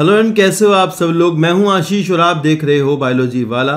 Hello and कैसे हो आप सब लोग मैं हूं आशीष और आप देख रहे हो बायोलॉजी वाला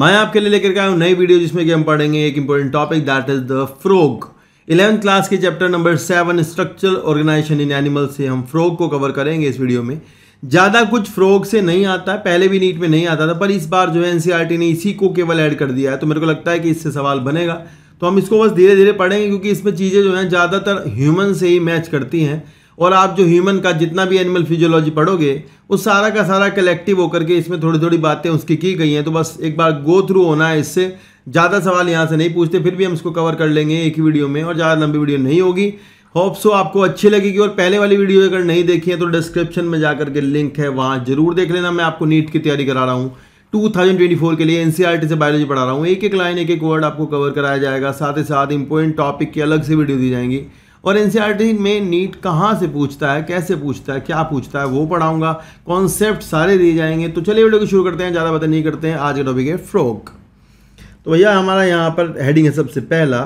मैं आपके लिए लेकर के आया हूं नई वीडियो जिसमें कि हम पढ़ेंगे एक important topic that is the frog eleventh class के chapter number seven structural organization in animal से हम फ्रोग को कवर करेंगे इस वीडियो में ज़्यादा कुछ फ्रोग से नहीं आता पहले भी नीट में नहीं आता था पर इस बार जो है एन e ने इसी को केवल ऐड कर दिया है तो मेरे को लगता है कि इससे सवाल बनेगा तो हम इसको बस धीरे धीरे पढ़ेंगे क्योंकि इसमें चीज़ें जो हैं ज़्यादातर ह्यूमन से ही मैच करती हैं और आप जो ह्यूमन का जितना भी एनिमल फिजियोलॉजी पढ़ोगे उस सारा का सारा कलेक्टिव होकर के इसमें थोड़ी थोड़ी बातें उसकी की गई हैं तो बस एक बार गो थ्रू होना है इससे ज़्यादा सवाल यहाँ से नहीं पूछते फिर भी हम इसको कवर कर लेंगे एक ही वीडियो में और ज़्यादा लंबी वीडियो नहीं होगी होप सो आपको अच्छी लगेगी और पहले वाली वीडियो अगर नहीं देखी है तो डिस्क्रिप्शन में जाकर के लिंक है वहाँ जरूर देख लेना मैं आपको नीट की तैयारी करा रहा हूँ 2024 के लिए एन e से बायोलॉजी पढ़ा रहा हूँ एक एक लाइन एक एक वर्ड आपको कवर कराया जाएगा साथ ही साथ इंपॉर्टेंट टॉपिक की अलग से वीडियो दी जाएंगी और एन e में नीट कहाँ से पूछता है कैसे पूछता है क्या पूछता है वो पढ़ाऊंगा कॉन्सेप्ट सारे दिए जाएंगे तो चलिए वीडियो को शुरू करते हैं ज़्यादा पता नहीं करते हैं आज के टॉपिक है फ्रॉक तो भैया हमारा यहाँ पर हेडिंग है सबसे पहला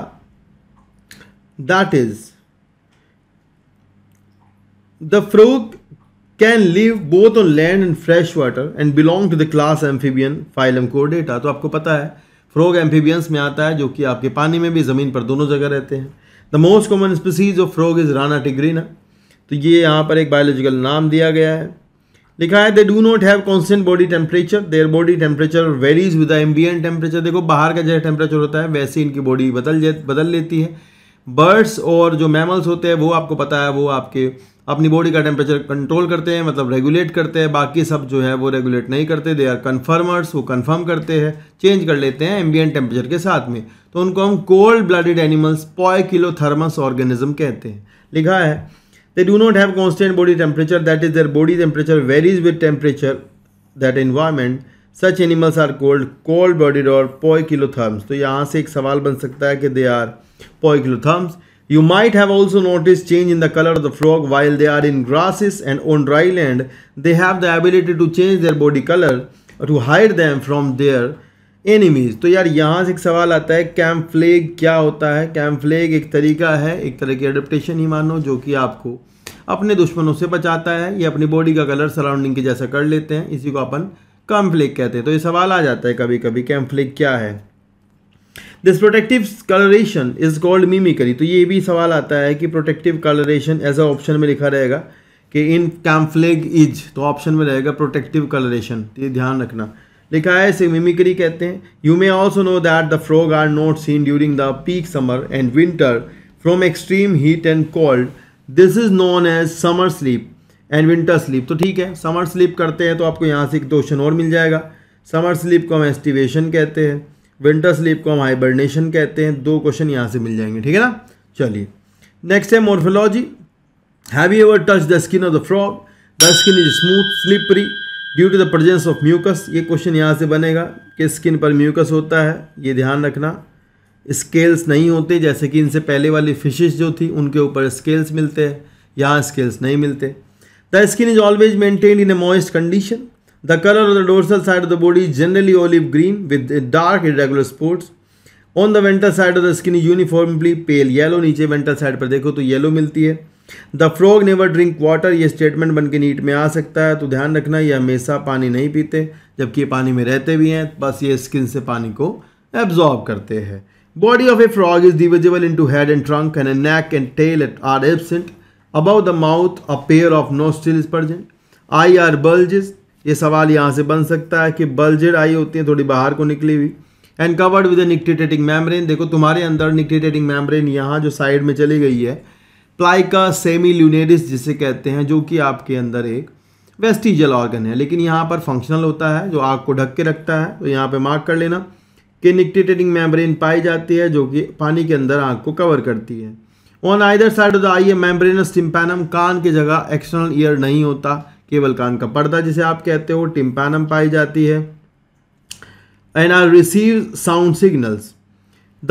that is frog can live both on land and fresh water and belong to the class amphibian phylum को डेटा तो आपको पता है फ्रोक एम्फीबियंस में आता है जो कि आपके पानी में भी ज़मीन पर दोनों जगह रहते हैं the most common species of frog is Rana tigrina तो ये यहाँ पर एक बायोलॉजिकल नाम दिया गया है लिखा है they do not have constant body temperature their body temperature varies with the ambient temperature देखो बाहर का जैसे टेम्परेचर होता है वैसे इनकी बॉडी बदल बदल लेती है बर्ड्स और जो मैमल्स होते हैं वो आपको पता है वो आपके अपनी बॉडी का टेम्परेचर कंट्रोल करते हैं मतलब रेगुलेट करते हैं बाकी सब जो है वो रेगुलेट नहीं करते दे आर कन्फर्मर्स वो कन्फर्म करते हैं चेंज कर लेते हैं एम्बियन टेम्परेचर के साथ में तो उनको हम cold blooded animals poikilothermous organism कहते हैं लिखा है they do not have constant body temperature that is their body temperature varies with temperature that environment such animals are cold cold bodied और पॉयकिलोथर्म्स तो यहाँ से एक सवाल बन सकता है कि they are poikilotherms You might have also noticed change in the color of the frog while they are in grasses and on dry land. They have the ability to change their body color to hide them from their enemies. तो यार यहाँ से एक सवाल आता है cam camouflage क्या होता है कैम फ्लेग एक तरीका है एक तरह की एडप्टेशन ही मानो जो कि आपको अपने दुश्मनों से बचाता है या अपनी बॉडी का कलर सराउंडिंग के जैसा कर लेते हैं इसी को अपन कैम फ्लेग कहते हैं तो ये सवाल आ जाता है कभी कभी कैम फ्लेग क्या है this protective coloration is called mimicry तो ये भी सवाल आता है कि protective coloration as a option में लिखा रहेगा कि इन कैम्फ्लेग इज तो ऑप्शन में रहेगा प्रोटेक्टिव तो कलरेशन ये ध्यान रखना लिखा है इसे मिमिकरी कहते हैं you may also know that the frog are not seen during the peak summer and winter from extreme heat and cold this is known as summer sleep and winter sleep तो ठीक है summer sleep करते हैं तो आपको यहाँ से एक क्वेश्चन और मिल जाएगा समर स्लीप को हम एस्टिवेशन कहते हैं विंटर स्लीप को हम हाइबरनेशन कहते हैं दो क्वेश्चन यहाँ से मिल जाएंगे ठीक है ना चलिए नेक्स्ट है morphology have you ever touch the skin of the frog the skin is smooth slippery due to the presence of mucus ये क्वेश्चन यहाँ से बनेगा कि स्किन पर म्यूकस होता है ये ध्यान रखना स्केल्स नहीं होते जैसे कि इनसे पहले वाली फिशेज जो थी उनके ऊपर स्केल्स मिलते हैं यहाँ स्केल्स नहीं मिलते the skin is always maintain in a moist condition The color on the dorsal side of the body is generally olive green with dark irregular spots. On the ventral side of the skin uniformly pale yellow नीचे ventral side पर देखो तो yellow मिलती है the frog never drink water ये statement बन के NEET में आ सकता है तो ध्यान रखना ये हमेशा पानी नहीं पीते जबकि ये पानी में रहते भी हैं बस ये स्किन से पानी को एब्जॉर्ब करते हैं body of a frog is divisible into head and trunk and neck and tail at are absent above the mouth a pair of nostril is present eye are bulge ये सवाल यहाँ से बन सकता है कि बल्जेड आई होती है थोड़ी बाहर को निकली हुई and covered with nictitating membrane देखो तुम्हारे अंदर निक्टिटेटिंग मेम्ब्रेन यहाँ जो साइड में चली गई है प्लाइका सेमी ल्यूनेरिस जिसे कहते हैं जो कि आपके अंदर एक वेस्टिजल ऑर्गन है लेकिन यहाँ पर फंक्शनल होता है जो आग को ढक के रखता है तो यहाँ पे मार्क कर लेना कि निक्टिटेटिंग मैमब्रेन पाई जाती है जो कि पानी के अंदर आँख को कवर करती है on either side of the eye है मेम्ब्रेनस टिम्पैनम कान की जगह एक्सटर्नल ईयर नहीं होता केवल कान का पर्दा जिसे आप कहते हो टिम्पानम पाई जाती है and are receive sound signals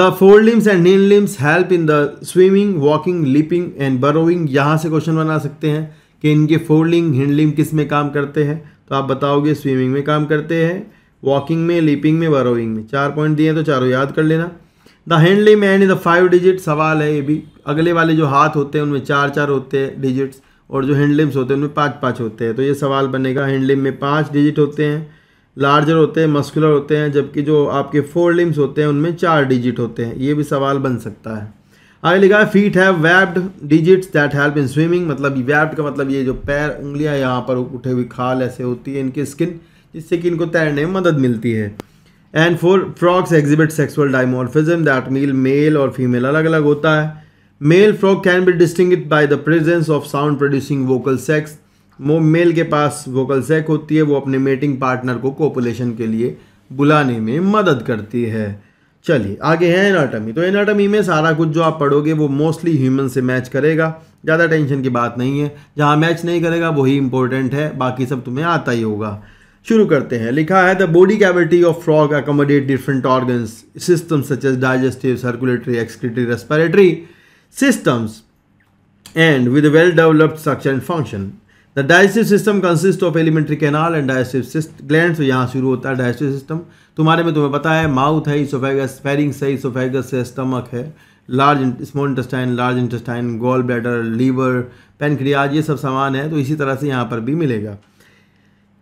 the fore limbs and hind limbs help in the swimming walking leaping and burrowing यहाँ से क्वेश्चन बना सकते हैं कि इनके फोर लिंग हिंड लिम किस में काम करते हैं तो आप बताओगे स्विमिंग में काम करते हैं वॉकिंग में लिपिंग में बरोविंग में चार पॉइंट दिए तो चारों याद कर लेना the hand limb and the five digit सवाल है ये भी अगले वाले जो हाथ होते हैं उनमें चार चार होते हैं डिजिट्स और जो हैंडलिम्स होते हैं उनमें पाँच पाँच होते हैं तो ये सवाल बनेगा हैंडलिम में पाँच डिजिट होते हैं लार्जर होते हैं मस्कुलर होते हैं जबकि जो आपके फोर लिम्स होते हैं उनमें चार डिजिट होते हैं ये भी सवाल बन सकता है आगे लिखा है फीट है webbed digits that help in swimming मतलब वैप्ड का मतलब ये जो पैर उंगलियां यहाँ पर उठे हुई खाल ऐसे होती है इनकी स्किन जिससे कि इनको तैरने में मदद मिलती है and for frogs exhibit sexual dimorphism that mean male और फीमेल अलग अलग होता है male frog can be distinguished by the presence of sound producing vocal sacs male के पास वोकल सेक होती है वो अपने मेटिंग पार्टनर को कोपोलेशन के लिए बुलाने में मदद करती है चलिए आगे है एनाटॉमी तो एनाटॉमी में सारा कुछ जो आप पढ़ोगे वो मोस्टली ह्यूमन से मैच करेगा ज़्यादा टेंशन की बात नहीं है जहाँ मैच नहीं करेगा वही इंपॉर्टेंट है बाकी सब तुम्हें आता ही होगा शुरू करते हैं लिखा है the body cavity of frog accommodate different organs system such as digestive circulatory excretory respiratory systems and with a well-developed structure and function. The digestive system consists of elementary canal and digestive gland. So, यहाँ शुरू होता है digestive system. तुम्हारे में तुम्हें पता है mouth है esophagus, pharynx है esophagus है stomach है large small intestine, large intestine, gallbladder, liver, pancreas pancreas ये सब सामान है तो इसी तरह से यहाँ पर भी मिलेगा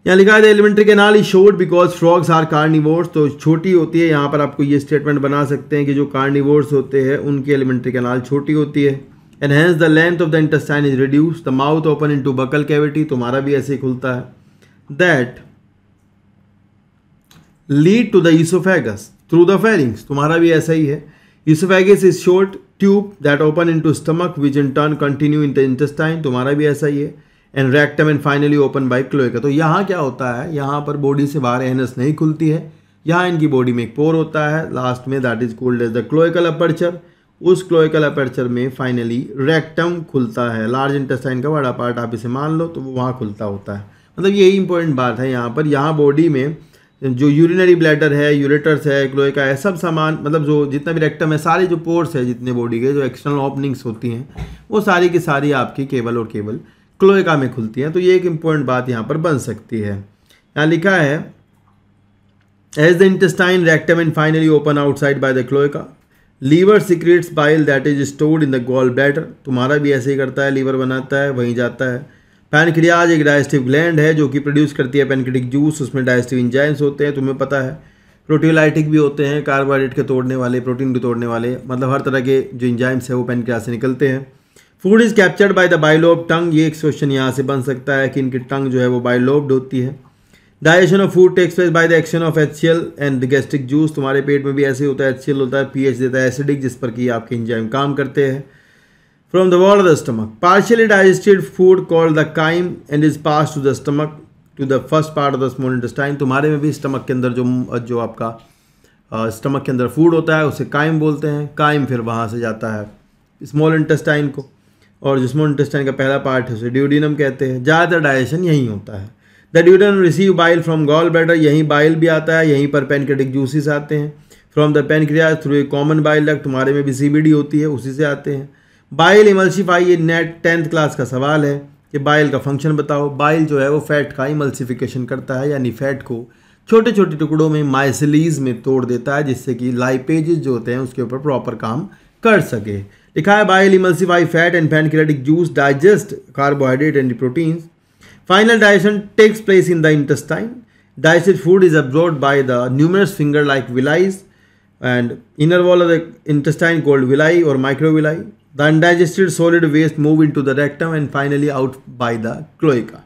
यहाँ लिखा है alimentary canal is short because frogs are carnivores तो छोटी होती है यहाँ पर आपको ये स्टेटमेंट बना सकते हैं कि जो कार्निवोर्स होते हैं उनकी एलिमेंट्री कैनाल छोटी होती है and hence the length of the intestine is reduce the mouth open into buccal cavity तुम्हारा भी ऐसे ही खुलता है that lead to the oesophagus through the pharynx तुम्हारा भी ऐसा ही है oesophagus is short tube that open into stomach which in turn continue in the intestine तुम्हारा भी ऐसा ही है and rectum and finally open by cloaca तो यहाँ क्या होता है यहाँ पर बॉडी से बाहर एनस नहीं खुलती है यहाँ इनकी बॉडी में एक पोर होता है लास्ट में that is called as the cloacal aperture उस क्लोएकल अपर्चर में फाइनली रेक्टम खुलता है लार्ज इंटेस्टाइन का बड़ा पार्ट आप इसे मान लो तो वो वहाँ खुलता होता है मतलब यही इंपॉर्टेंट बात है यहाँ पर यहाँ बॉडी में जो यूरिनरी ब्लैडर है यूरेटर्स है क्लोएका है सब सामान मतलब जो जितना भी रेक्टम है सारे जो पोर्स है जितने बॉडी के जो एक्सटर्नल ओपनिंग्स होती हैं वो सारी की सारी आपकी केवल और केवल क्लोएका में खुलती हैं तो ये एक इम्पोर्टेंट बात यहाँ पर बन सकती है यहाँ लिखा है as the intestine rectum in finally open outside by the cloaca liver secretes bile that is stored in the gall bladder तुम्हारा भी ऐसे ही करता है लीवर बनाता है वहीं जाता है पैनक्रियाज एक डायस्टिव ग्लैंड है जो कि प्रोड्यूस करती है पैनक्रिटिक जूस उसमें डायस्टिव इंजाइम्स होते हैं तुम्हें पता है प्रोटीलाइटिक भी होते हैं कार्बोहाइड्रेट के तोड़ने वाले प्रोटीन के तोड़ने वाले मतलब हर तरह के जो इंजाइम्स हैं वो पैनक्रिया से निकलते हैं food is captured by the bilobed tongue ये एक क्वेश्चन यहाँ से बन सकता है कि इनकी टंग जो है वो बाइलोब्ड होती है digestion of food takes place by the action of H and gastric juice तुम्हारे पेट में भी ऐसे होता है एच होता है एच देता है एसिडिक जिस पर कि आपके इंजाइम काम करते हैं from the wall of the stomach partially digested food called the chyme and is pass to the stomach to the first part of the small intestine तुम्हारे में भी स्टमक के अंदर जो जो आपका स्टमक के अंदर फूड होता है उसे काइम बोलते हैं काइम फिर वहाँ से जाता है स्मॉल इंटेस्टाइन को और जिसमो इंटेस्टाइन का पहला पार्ट है उसे ड्यूडिनम कहते हैं ज़्यादातर डाइजेशन यहीं होता है the duodenum receive bile from gall bladder यहीं बाइल भी आता है यहीं पर पेनक्रेटिक जूसिस आते हैं from the pancreas through a common bile लग तुम्हारे में भी सी होती है उसी से आते हैं बाइल इमल्सीफाई ये नेट टेंथ क्लास का सवाल है कि बाइल का फंक्शन बताओ बाइल जो है वो फैट का इमल्सिफिकेशन करता है यानी फैट को छोटे छोटे टुकड़ों में माइसिलीज में तोड़ देता है जिससे कि लाइपेजेस जो होते हैं उसके ऊपर प्रॉपर काम कर सके लिखा है bile emulsify fat and pancreatic juice digest carbohydrate and proteins final digestion takes place in the intestine digest food is absorb by the numerous finger like villi and inner wall of the intestine called villi और microvilli the undigested solid waste move into the rectum and finally out by the cloaca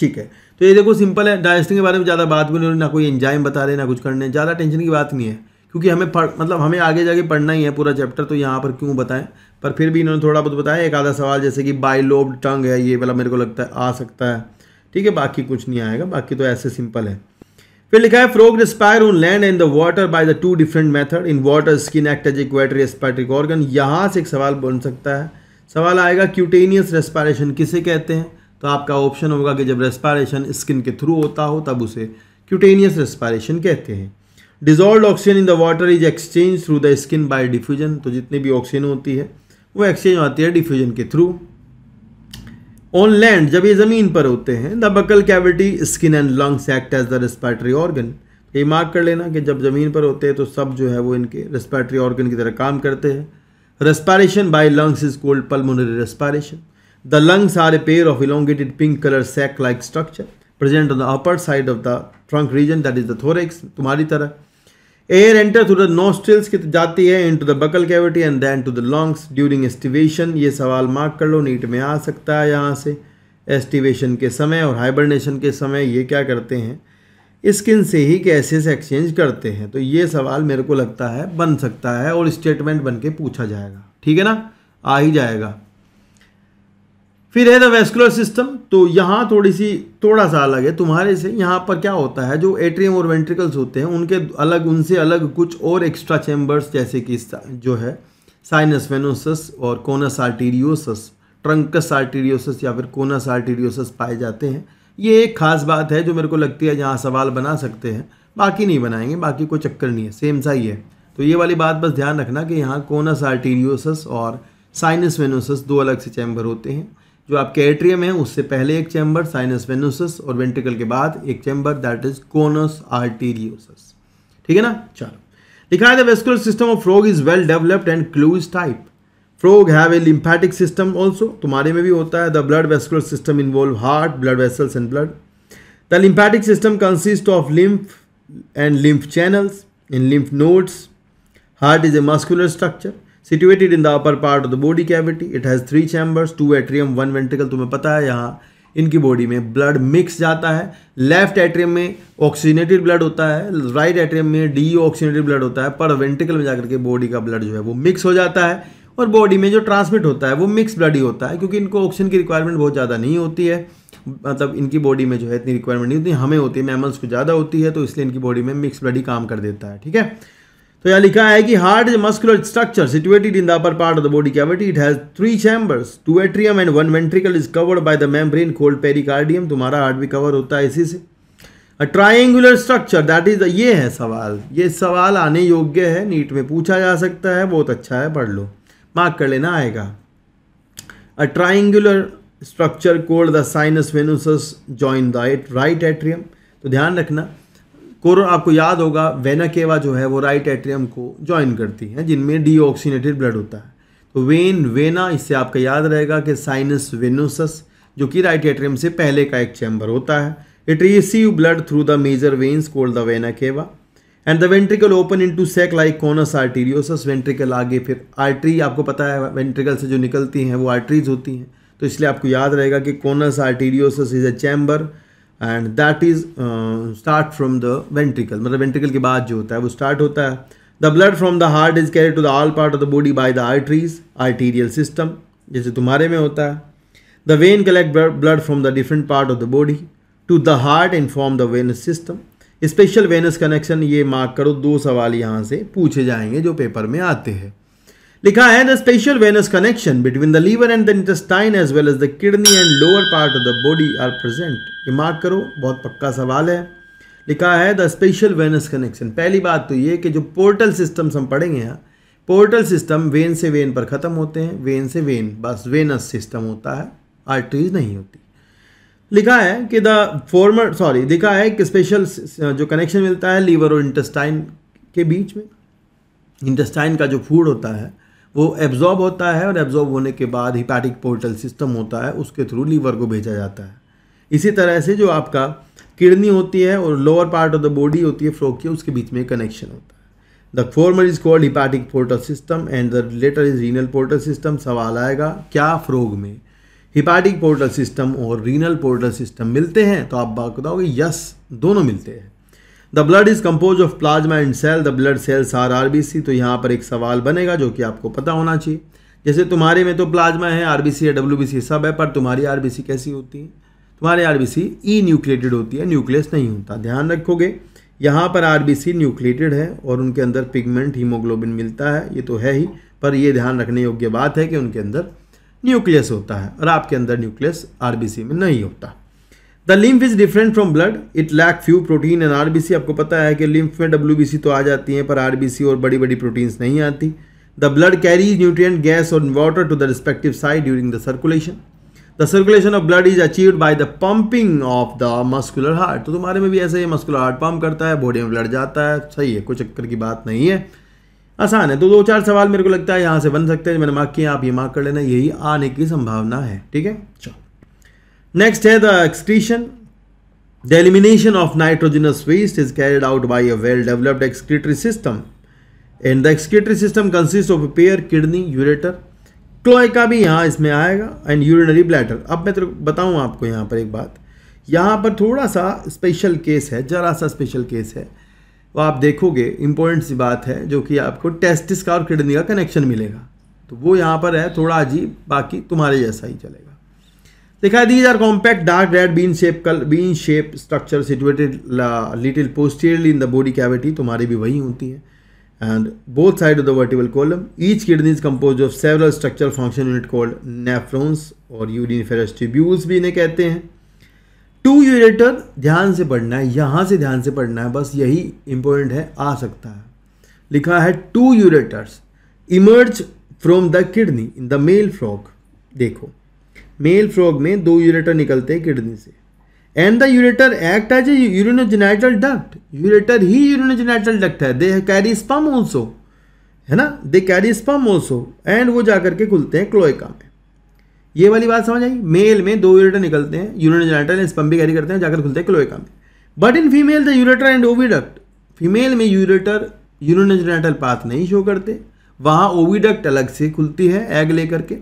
ठीक है तो ये देखो simple है digesting के बारे में ज़्यादा बात भी नहीं हो ना कोई एंजाइम बता रहे ना कुछ करने ज़्यादा टेंशन की बात नहीं है क्योंकि हमें पढ़ मतलब हमें आगे जाके पढ़ना ही है पूरा चैप्टर तो यहाँ पर क्यों बताएं पर फिर भी इन्होंने थोड़ा बहुत बताया एक आधा सवाल जैसे कि बाइलोब टंग है ये वाला मेरे को लगता है आ सकता है ठीक है बाकी कुछ नहीं आएगा बाकी तो ऐसे सिंपल है फिर लिखा है frog respire on land and the water by the two different method in water skin act as aquatic respiratory organ यहाँ से एक सवाल बन सकता है सवाल आएगा क्यूटेनियस रेस्पायरेशन किसे कहते हैं तो आपका ऑप्शन होगा कि जब रेस्पायरेशन स्किन के थ्रू होता हो तब उसे क्यूटेनियस रेस्पायरेशन कहते हैं dissolve oxygen in the water is exchange through the skin by diffusion तो जितनी भी ऑक्सीजन होती है वो एक्सचेंज होती है डिफ्यूजन के थ्रू ऑन लैंड जब ये ज़मीन पर होते हैं the buccal cavity skin and lungs act as the respiratory organ ये मार्क कर लेना कि जब ज़मीन पर होते हैं तो सब जो है वो इनके रेस्पिरेटरी ऑर्गन की तरह काम करते हैं respiration by lungs is called pulmonary respiration the lungs are a pair of elongated pink colour sac like structure present on the upper side of the trunk region that is the thorax तुम्हारी तरह air enter through the nostrils की जाती है into the buccal cavity and then to the lungs during aestivation ये सवाल mark कर लो NEET में आ सकता है यहाँ से एस्टिवेशन के समय और हाइबरनेशन के समय ये क्या करते हैं स्किन से ही कैसे से एक्सचेंज करते हैं तो ये सवाल मेरे को लगता है बन सकता है और स्टेटमेंट बन के पूछा जाएगा ठीक है ना आ ही जाएगा फिर है द वेस्कुलर सिस्टम तो यहाँ थोड़ी सी थोड़ा सा अलग है तुम्हारे से यहाँ पर क्या होता है जो एट्रियम और वेंट्रिकल्स होते हैं उनके अलग उनसे अलग कुछ और एक्स्ट्रा चैम्बर्स जैसे कि जो है साइनस वेनोसस और कोनस आर्टीरियोसस ट्रंकस आर्टीरियोसस या फिर कोनस आर्टीरियोसस पाए जाते हैं ये एक खास बात है जो मेरे को लगती है जहाँ सवाल बना सकते हैं बाकी नहीं बनाएंगे बाकी कोई चक्कर नहीं है सेम सा ही है तो ये वाली बात बस ध्यान रखना कि यहाँ कोनस आर्टीरियोसस और साइनस वेनोसस दो अलग से चैम्बर होते हैं जो आपके एट्रियम है उससे पहले एक चैम्बर साइनस वेनोसस और वेंट्रिकल के बाद एक chamber that is conus arteriosus ठीक है ना चलो लिखा है the vascular system of frog is well developed and closed type frog have a lymphatic system also तुम्हारे में भी होता है the blood vascular system involve heart blood vessels and blood the lymphatic system consist of lymph and lymph channels in lymph nodes heart is a muscular structure situated in the upper part of the body cavity it has three chambers two atrium one ventricle तुम्हें पता है यहाँ इनकी body में blood mix जाता है left atrium में oxygenated blood होता है राइट right एट्रियम में डी ऑक्सीनेटेड ब्लड होता है पर वेंटिकल में जाकर के बॉडी का ब्लड जो है वो मिक्स हो जाता है और बॉडी में जो ट्रांसमिट होता है वो मिक्स ब्लड ही होता है क्योंकि इनको ऑक्सीजन की रिक्वायरमेंट बहुत ज़्यादा नहीं होती है मतलब इनकी बॉडी में जो है इतनी रिक्वायरमेंट नहीं होती हमें होती है मैमल्स को ज़्यादा होती है तो इसलिए इनकी बॉडी में मिक्स ब्लड ही काम कर देता है ठीक है तो यहाँ लिखा है कि heart is muscular structure situated in the upper part of the body cavity it has three chambers two atrium and one ventricle is covered by the membrane called pericardium तुम्हारा हार्ट भी कवर होता है इसी से a triangular structure that is ये है सवाल ये सवाल आने योग्य है नीट में पूछा जा सकता है बहुत अच्छा है पढ़ लो मार्क कर लेना आएगा a triangular structure called the sinus venosus join the right atrium तो ध्यान रखना कोरोन आपको याद होगा वेनाकेवा जो है वो राइट एट्रियम को ज्वाइन करती है जिनमें डीऑक्सीनेटेड ब्लड होता है तो वेन वेना इससे आपका याद रहेगा कि साइनस वेनोसस जो कि राइट एट्रियम से पहले का एक चैम्बर होता है it receive blood through the major veins called the vena cava and the ventricle open into sac like conus arteriosus ventricle आगे फिर आर्टरी आपको पता है वेंट्रिकल से जो निकलती हैं वो आर्टरीज होती हैं तो इसलिए आपको याद रहेगा कि conus arteriosus is a chamber and that is start from the ventricle मतलब वेंट्रिकल के बाद जो होता है वो स्टार्ट होता है the blood from the heart is carry to the all part of the body by the arteries arterial system जैसे तुम्हारे में होता है the vein collect blood from the different part of the body to the heart and form the venous system special venous connection ये mark करो दो सवाल यहाँ से पूछे जाएंगे जो पेपर में आते हैं लिखा है the special venous connection between the liver and the intestine as well as the kidney and lower part of the body are present ये मार्क करो बहुत पक्का सवाल है लिखा है द स्पेशल वेनस कनेक्शन पहली बात तो ये कि जो पोर्टल सिस्टम हम पढ़ेंगे यहाँ पोर्टल सिस्टम वेन से वेन पर ख़त्म होते हैं वेन से वेन बस वेनस सिस्टम होता है आर्टरीज नहीं होती लिखा है कि द फॉर्मर सॉरी लिखा है कि स्पेशल जो कनेक्शन मिलता है लीवर और इंटेस्टाइन के बीच में इंटेस्टाइन का जो फूड होता है वो एब्जॉर्ब होता है और एब्जॉर्ब होने के बाद हिपैटिक पोर्टल सिस्टम होता है उसके थ्रू लीवर को भेजा जाता है इसी तरह से जो आपका किडनी होती है और lower part of the body होती है की उसके बीच में कनेक्शन होता है the former is called hepatic portal system and the latter is renal portal system सवाल आएगा क्या फ्रोग में हिपैटिक पोर्टल सिस्टम और रीनल पोर्टल सिस्टम मिलते हैं तो आप बात बताओगे यस दोनों मिलते हैं the blood is compose of plasma and cell the blood cells are R B C तो यहाँ पर एक सवाल बनेगा जो कि आपको पता होना चाहिए जैसे तुम्हारे में तो प्लाज्मा है आर बी सी या डब्ल्यू बी सी सब है पर तुम्हारी आर बी सी कैसी होती है तुम्हारी सी ई न्यूक्लेटेड होती है न्यूक्लियस नहीं होता ध्यान रखोगे यहाँ पर आर बी सी न्यूक्लेटेड है और उनके अंदर पिगमेंट हीमोग्लोबिन मिलता है ये तो है ही पर यह ध्यान रखने योग्य बात है कि उनके अंदर न्यूक्लियस होता है और आपके अंदर न्यूक्लियस आर बी सी में नहीं होता the lymph is different from blood it lack few protein and RBC आपको पता है कि लिम्फ में सी तो आ जाती हैं पर आरबीसी और बड़ी बड़ी प्रोटीन्स नहीं आती the blood carries nutrient gas और water to the respective side during the circulation the circulation of blood is achieve by the pumping of the muscular heart तो तुम्हारे में भी ऐसे ही मस्कुलर हार्ट पम्प करता है बॉडी में ब्लड जाता है सही है कोई चक्कर की बात नहीं है आसान है तो दो चार सवाल मेरे को लगता है यहाँ से बन सकते हैं मैंने मार्क किया आप ये मार्क कर लेना यही आने की संभावना है ठीक है चलो नेक्स्ट है the excretion the elimination of nitrogenous waste is carried out by a well developed excretory system and the excretory system consist of pair kidney ureter cloaca भी यहाँ इसमें आएगा एंड यूरिनरी ब्लैडर अब मैं तेरे तो बताऊँ आपको यहाँ पर एक बात यहाँ पर थोड़ा सा स्पेशल केस है जरा सा स्पेशल केस है वो आप देखोगे इम्पोर्टेंट सी बात है जो कि आपको टेस्टिस का और किडनी का कनेक्शन मिलेगा तो वो यहाँ पर है थोड़ा अजीब बाकी तुम्हारे जैसा ही चलेगा देखा these are compact dark red bean shape called bean shape structure situated little posteriorly in the body cavity तुम्हारी भी वही होती है and both side of the vertebral column each kidney is compose of several structure function unit called nephrons और यूरिन tubules भी इन्हें कहते हैं टू यूरेटर ध्यान से पढ़ना है यहाँ से ध्यान से पढ़ना है बस यही इंपॉर्टेंट है आ सकता है लिखा है two ureters emerge from the kidney in the male frog देखो मेल फ्रॉग में दो यूरेटर निकलते हैं किडनी से and the ureter act as urinogenital duct ureter ही यूरिनोजेनाइटल डक्ट है दे कैरी स्पम ऑल्सो है ना they carry sperm also and वो जा करके खुलते हैं क्लोएका में ये वाली बात समझ आई मेल में दो यूरेटर निकलते हैं यूरिनोजेनाइटल स्पम भी कैरी करते हैं जाकर खुलते हैं क्लोएका में but in female the ureter and oviduct female में यूरेटर यूरिनोजेनाइटल पाथ नहीं शो करते वहाँ ओविडक्ट अलग से खुलती है एग लेकर के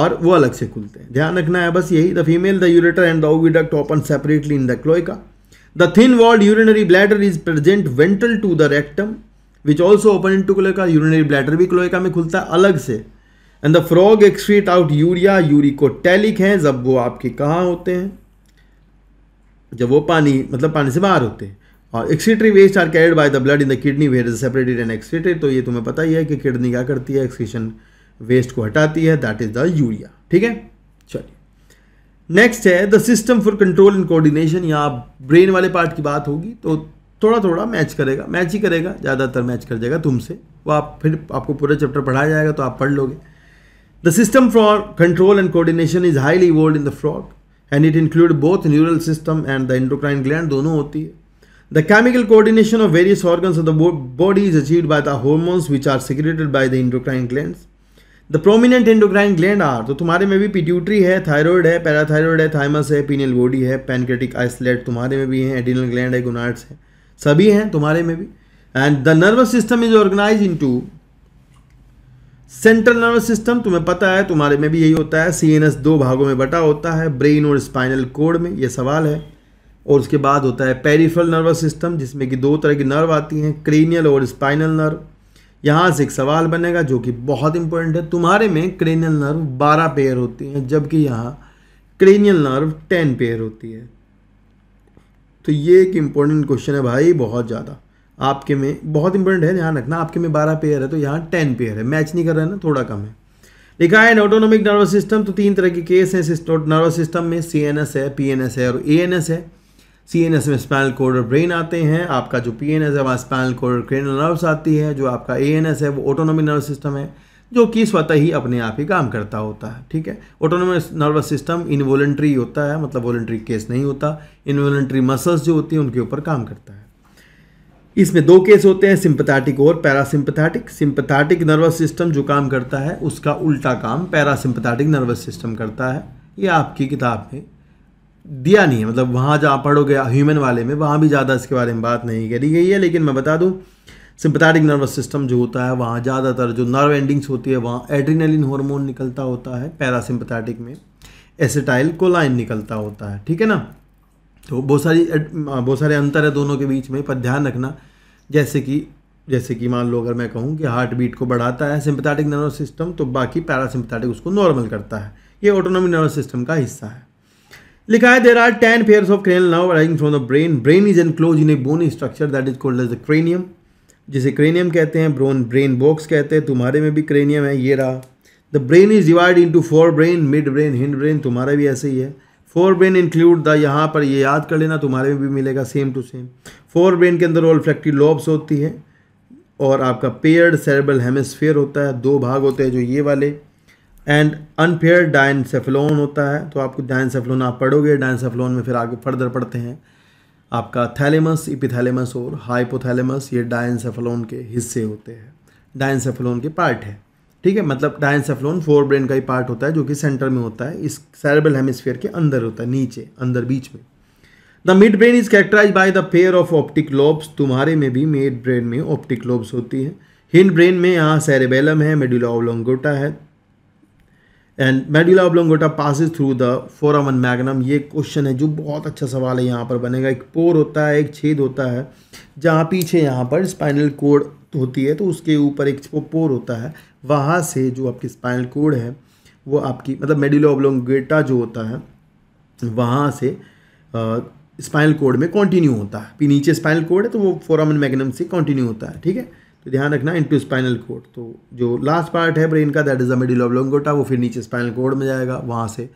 और वो अलग से खुलते हैं ध्यान रखना है बस यही the female the ureter and the oviduct open separately in the cloaca the thin walled urinary bladder is present ventral to the rectum which also open into cloaca urinary bladder भी cloaca में खुलता है अलग से and the frog excrete out urea ureotelic हैं जब वो आपके कहाँ होते हैं जब वो पानी मतलब पानी से बाहर होते हैं और excretory waste are carried by the blood in the kidney where is separated and excreted तो ये तुम्हें पता ही है कि किडनी क्या करती है एक्सीशन वेस्ट को हटाती है दैट इज द यूरिया ठीक है चलिए नेक्स्ट है the system for control and coordination या ब्रेन वाले पार्ट की बात होगी तो थोड़ा थोड़ा मैच करेगा मैच ही करेगा ज़्यादातर मैच कर जाएगा तुमसे वो आप फिर आपको पूरा चैप्टर पढ़ाया जाएगा तो आप पढ़ लोगे the system for control and coordination is highly evolved in the frog and it include both neural system and the endocrine gland दोनों होती है the chemical coordination of various organs of the body is achieve by the hormones which are secreted by the endocrine glands the prominent endocrine gland are तो तुम्हारे में भी pituitary है thyroid है parathyroid है थाइमस है पीनियल बॉडी है pancreatic islet तुम्हारे में भी है एडिनल ग्लैंड है गुनाट्स है सभी हैं तुम्हारे में भी and the nervous system is organise into central nervous system तुम्हें पता है तुम्हारे में भी यही होता है सी दो भागों में बटा होता है ब्रेन और स्पाइनल कोड में यह सवाल है और उसके बाद होता है पेरिफेरल नर्वस सिस्टम जिसमें कि दो तरह की नर्व आती हैं क्रेनियल और स्पाइनल नर्व यहाँ से एक सवाल बनेगा जो कि बहुत इंपॉर्टेंट है तुम्हारे में क्रेनियल नर्व बारह पेयर होती हैं जबकि यहाँ क्रेनियल नर्व टेन पेयर होती है तो ये एक इम्पोर्टेंट क्वेश्चन है भाई बहुत ज़्यादा आपके में बहुत इंपॉर्टेंट है ध्यान रखना आपके में बारह पेयर है तो यहाँ टेन पेयर है मैच नहीं कर रहा है ना थोड़ा कम है लिखा है ऑटोनोमिक नर्वस सिस्टम तो तीन तरह के केस हैं नर्वस सिस्टम में सी है पी है और ए है सी एन एस में स्पैनल कोड और ब्रेन आते हैं आपका जो पी एन एस है वहाँ स्पैनल कोड और क्रेनल नर्व्स आती है जो आपका ए एन एस है वो ऑटोनोमी नर्वस सिस्टम है जो कि स्वतः ही अपने आप ही काम करता होता है ठीक है ऑटोनोमस नर्वस सिस्टम इनवॉलेंट्री होता है मतलब वॉलेंट्री केस नहीं होता इनवॉलेंट्री मसल्स जो होती हैं उनके ऊपर काम करता है इसमें दो केस होते हैं सिंपथैटिक और पैरासिम्पथैटिक सिंपथैटिक नर्वस सिस्टम जो काम करता है उसका उल्टा काम पैरासिम्पथैटिक नर्वस सिस्टम करता है ये आपकी किताब में दिया नहीं है मतलब वहाँ जहाँ पढ़ोगे ह्यूमन वाले में वहाँ भी ज़्यादा इसके बारे में बात नहीं करी गई है लेकिन मैं बता दूँ सिंपथेटिक नर्वस सिस्टम जो होता है वहाँ ज़्यादातर जो नर्व एंडिंग्स होती है वहाँ एड्रीनलिन हार्मोन निकलता होता है पैरासिम्पथेटिक में एसिटाइल कोलाइन निकलता होता है ठीक है ना तो बहुत सारी बहुत सारे अंतर है दोनों के बीच में पर ध्यान रखना जैसे कि जैसे कि मान लो अगर मैं कहूँ कि हार्ट बीट को बढ़ाता है सिंपथेटिक नर्वस सिस्टम तो बाकी पैरासिम्पथेटिक उसको नॉर्मल करता है ये ऑटोनोमी नर्वस सिस्टम का हिस्सा है लिखा है there are ten pair of cranial नाउ arising from the brain brain is enclosed in a bone structure that is called as the cranium जिसे क्रेनियम कहते हैं ब्रोन ब्रेन बॉक्स कहते हैं तुम्हारे में भी क्रेनियम है ये रहा the brain is divide into forebrain midbrain hindbrain तुम्हारा भी ऐसे ही है फोर ब्रेन इंक्लूड द यहाँ पर ये याद कर लेना तुम्हारे में भी मिलेगा same to same forebrain के अंदर ओल्फेक्टिव लॉब्स होती है और आपका पेयर्ड सेरेबल हेमस्फेयर होता है दो भाग होते हैं जो ये वाले एंड अनपेयर डायनसेफलोन होता है तो आपको डायनसेफलोन आप पढ़ोगे डायनसेफलोन में फिर आगे फर्दर पढ़ते हैं आपका थैलेमस इपिथैलेमस और हाइपोथैलेमस ये डायनसेफलोन के हिस्से होते हैं डायनसेफलोन के पार्ट है ठीक है मतलब डायनसेफलोन फोर ब्रेन का ही पार्ट होता है जो कि सेंटर में होता है इस सैरेबल हेमिस्फेयर के अंदर होता है नीचे अंदर बीच में the midbrain is characterise by the pair of optic lobes तुम्हारे में भी मिड ब्रेन में ऑप्टिक लोब्स होती है हिंड ब्रेन में यहाँ सेरेबेलम है मेडुला ओलोंगोटा है and medulla oblongata passes through the foramen magnum ये क्वेश्चन है जो बहुत अच्छा सवाल है यहाँ पर बनेगा एक पोर होता है एक छेद होता है जहाँ पीछे यहाँ पर स्पाइनल कोड होती है तो उसके ऊपर एक पोर होता है वहाँ से जो आपकी स्पाइनल कोड है वो आपकी मतलब मेडुला ऑब्लोंगोटा जो होता है वहाँ से स्पाइनल कोड में कंटिन्यू होता है नीचे स्पाइनल कोड है तो वो फोरामन मैगनम से कॉन्टिन्यू होता है ठीक है तो ध्यान रखना इनटू स्पाइनल कोड तो जो लास्ट पार्ट है ब्रेन का that is the medulla oblongata वो फिर नीचे स्पाइनल कोड में जाएगा वहाँ से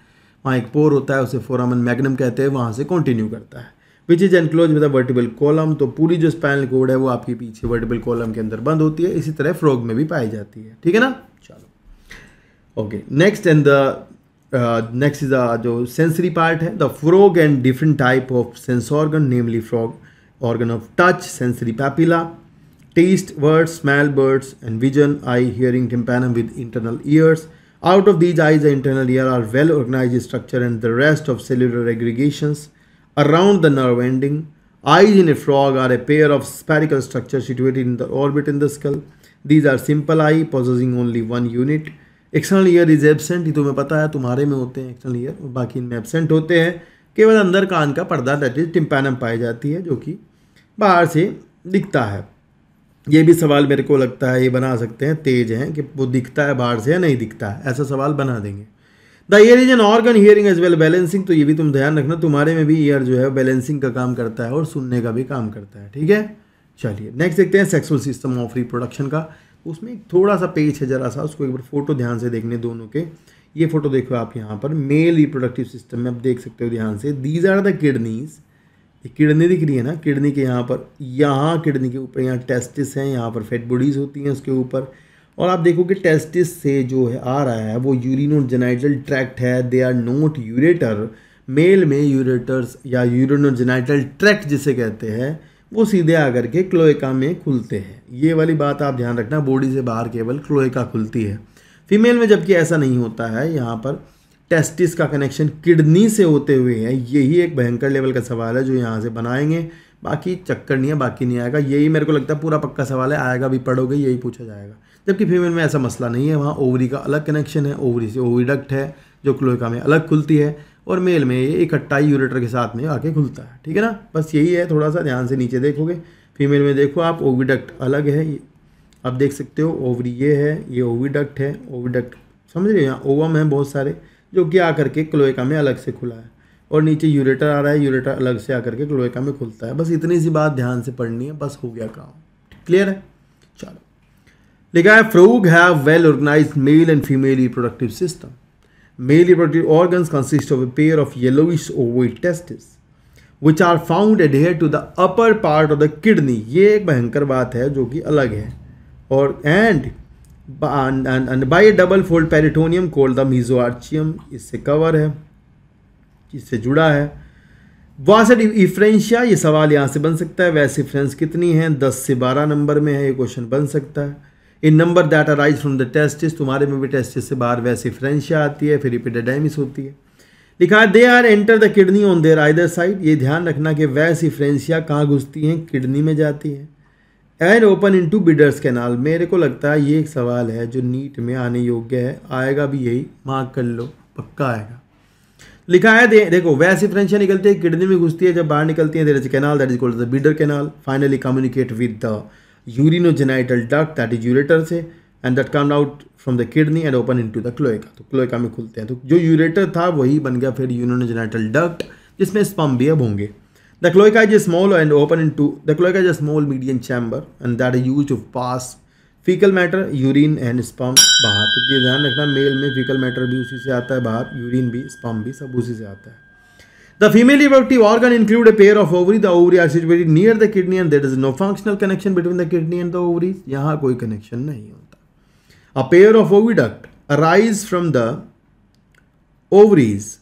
वहाँ एक पोर होता है उसे फोरामन मैग्नम कहते हैं वहाँ से कंटिन्यू करता है which is enclose with vertebral column तो पूरी जो स्पाइनल कोड है वो आपके पीछे वर्टिबल कॉलम के अंदर बंद होती है इसी तरह फ्रॉग में भी पाई जाती है ठीक है ना चलो okay next and the next is the जो सेंसरी पार्ट है the frog and different type of sense organ namely frog organ of touch sensory papilla taste, words, smell, birds, and vision, eye, hearing, tympanum with internal ears. Out of these eyes, the internal ear are well organized structure and the rest of cellular aggregations around the nerve ending. Eyes in a frog are a pair of spherical structures situated in the orbit in the skull. These are simple eye possessing only one unit. External ear is absent ही तुम्हें पता है तुम्हारे में होते हैं external ear और बाकी इनमें एबसेंट होते हैं केवल अंदर कान का पर्दा दैट इज टिम्पैनम पाई जाती है जो कि बाहर से दिखता है ये भी सवाल मेरे को लगता है ये बना सकते हैं तेज हैं कि वो दिखता है बाहर से या नहीं दिखता है ऐसा सवाल बना देंगे the ear is an organ hearing as well balancing तो ये भी तुम ध्यान रखना तुम्हारे में भी ईयर जो है बैलेंसिंग का काम करता है और सुनने का भी काम करता है ठीक है चलिए नेक्स्ट देखते हैं सेक्सुअल सिस्टम ऑफ रिप्रोडक्शन का उसमें एक थोड़ा सा पेज है जरा सा उसको एक बार फोटो ध्यान से देखने दोनों के ये फोटो देखो आप यहाँ पर मेल रिप्रोडक्टिव सिस्टम में आप देख सकते हो ध्यान से दीज आर द किडनीज़ ये किडनी दिख रही है ना किडनी के यहाँ पर यहाँ किडनी के ऊपर यहाँ टेस्टिस हैं यहाँ पर फैट बॉडीज़ होती हैं उसके ऊपर और आप देखोगे टेस्टिस से जो है आ रहा है वो जेनाइटल ट्रैक्ट है they are not ureter male में यूरेटर्स या जेनाइटल ट्रैक्ट जिसे कहते हैं वो सीधे आकर के क्लोएका में खुलते हैं ये वाली बात आप ध्यान रखना बॉडी से बाहर केवल क्लोएका खुलती है फीमेल में जबकि ऐसा नहीं होता है यहाँ पर टेस्टिस का कनेक्शन किडनी से होते हुए है यही एक भयंकर लेवल का सवाल है जो यहाँ से बनाएंगे बाकी चक्कर नहीं है बाकी नहीं आएगा यही मेरे को लगता है पूरा पक्का सवाल है आएगा भी पढ़ोगे यही पूछा जाएगा जबकि फीमेल में ऐसा मसला नहीं है वहाँ ओवरी का अलग कनेक्शन है ओवरी से ओवीडक्ट है जो क्लोइका में अलग खुलती है और मेल में ये इकट्ठा ही यूरेटर के साथ में आके खुलता है ठीक है ना बस यही है थोड़ा सा ध्यान से नीचे देखोगे फीमेल में देखो आप ओवीडक्ट अलग है आप देख सकते हो ओवरी ये है ये ओवीडक्ट है ओवीडक्ट समझ रहे हो यहाँ ओवम है बहुत सारे जो कि आकर के क्लोएका में अलग से खुला है और नीचे यूरेटर आ रहा है यूरेटर अलग से आकर के क्लोएका में खुलता है बस इतनी सी बात ध्यान से पढ़नी है बस हो गया काम क्लियर है चलो लिखा है frog have well organize male and female reproductive system male reproductive organ consist of a pair of yellowish ovoid testis which are found adhered to the upper part of the kidney ये एक भयंकर बात है जो कि अलग है और and by double fold by fold double fold peritoneum इससे कवर है इससे जुड़ा है वासड इफ्रेंशिया ये सवाल यहाँ से बन सकता है वैसे इफ्रेंस कितनी है दस से बारह नंबर में है ये क्वेश्चन बन सकता है in number that arise from the testis तुम्हारे में भी टेस्टिस से बाहर वैसे फ्रेंशिया आती है फिर इपिडाडाइमिस होती है लिखा है they are enter the kidney on their either side ये ध्यान रखना कि वैसी फ्रेंशिया कहाँ घुसती हैं किडनी में जाती हैं and open into Bidder's canal मेरे को लगता है ये एक सवाल है जो नीट में आने योग्य है आएगा भी यही मार्क कर लो पक्का आएगा लिखा है दे, देखो वैसी फ्रेंशिया निकलती है किडनी में घुसती है जब बाहर निकलती है there is canal that is called the Bidder canal finally communicate with the urinogenital duct that is ureter से and that come out from the kidney and open into the cloaca तो cloaca में खुलते हैं तो जो ureter था वही बन गया फिर यूरिनोजेनाइटल डक जिसमें स्पम्प भी अब होंगे The cloaca is small and open into the cloaca is a small median chamber and that is used to pass faecal matter urine and sperm बाहर तो ये ध्यान रखना मेल में फीकल मैटर भी उसी से आता है बाहर यूरिन भी स्पम भी सब उसी से आता है the female reproductive organ include a pair of ovary the ovary are situated near the kidney and that is no functional connection between the kidney and the ovaries यहाँ कोई कनेक्शन नहीं होता a pair of oviduct arise from the ovaries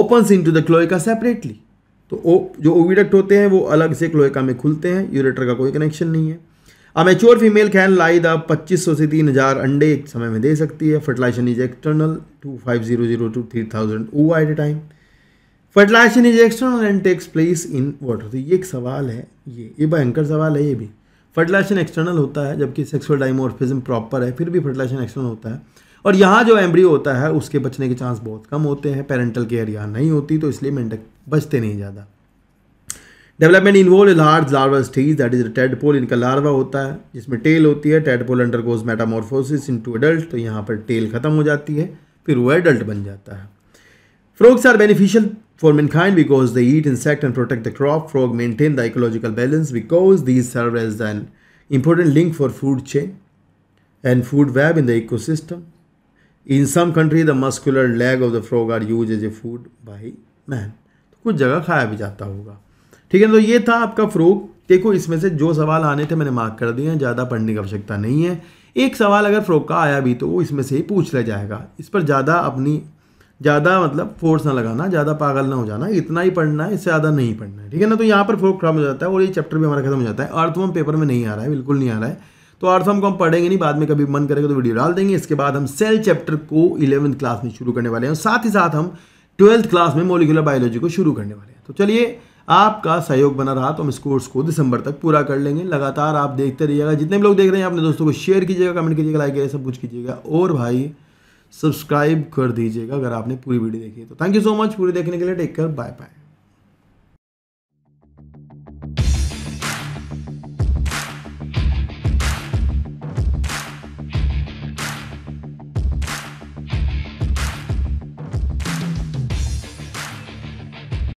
opens into the cloaca separately तो ओ जो oviduct होते हैं वो अलग से क्लोएका में खुलते हैं यूरेटर का कोई कनेक्शन नहीं है a mature female can lay the पच्चीस से हज़ार अंडे एक समय में दे सकती है फर्टिलाइजेशन इज एक्सटर्नल 2500 टू 3000 ओ at a time fertilization is external and takes place in water तो ये एक सवाल है ये ये भयंकर सवाल है ये भी फर्टिलाइजेशन एक्सटर्नल होता है जबकि सेक्सुअल डाइमोर्फिज्म प्रॉपर है फिर भी फर्टिलाइजेशन एक्सटर्नल होता है और यहाँ जो एम्ब्रियो होता है उसके बचने के चांस बहुत कम होते हैं पेरेंटल केयर यहाँ नहीं होती तो इसलिए मेंटक बचते नहीं ज़्यादा development involve large larval stage that is tadpole इनका लार्वा होता है जिसमें टेल होती है tadpole undergoes metamorphosis into adult तो यहाँ पर टेल खत्म हो जाती है फिर वो एडल्ट बन जाता है frogs are beneficial for mankind because the eat insect and protect the crop frog maintain the ecological balance because these serve as an important link for food chain and food web in the ecosystem in some country the muscular leg of the frog are use as a food by man कुछ जगह खाया भी जाता होगा ठीक है तो ये था आपका फ़्रोक देखो इसमें से जो सवाल आने थे मैंने मार्क कर दिए हैं ज़्यादा पढ़ने की आवश्यकता नहीं है एक सवाल अगर फ़्रोक का आया भी तो वो इसमें से ही पूछ लिया जाएगा इस पर ज़्यादा अपनी ज़्यादा मतलब फोर्स ना लगाना ज़्यादा पागल ना हो जाना इतना ही पढ़ना है इससे ज़्यादा नहीं पढ़ना है ठीक है ना तो यहाँ पर फ्रोक खराब हो जाता है और ये चैप्टर भी हमारा खत्म हो जाता है अर्थवम पेपर में नहीं आ रहा है बिल्कुल नहीं आ रहा है तो अर्थवम को हम पढ़ेंगे नहीं बाद में कभी मन करेगा तो वीडियो डाल देंगे इसके बाद हम सेल चैप्टर को इलेवंथ क्लास में शुरू करने वाले हैं साथ ही साथ हम ट्वेल्थ क्लास में मोलिकुलर बायोलॉजी को शुरू करने वाले हैं तो चलिए आपका सहयोग बना रहा तो हम इस कोर्स को दिसंबर तक पूरा कर लेंगे लगातार आप देखते रहिएगा जितने भी लोग देख रहे हैं अपने दोस्तों को शेयर कीजिएगा कमेंट कीजिएगा लाइक कीजिएगा सब कुछ कीजिएगा और भाई सब्सक्राइब कर दीजिएगा अगर आपने पूरी वीडियो देखी है तो थैंक यू सो मच पूरी देखने के लिए टेक केयर बाय बाय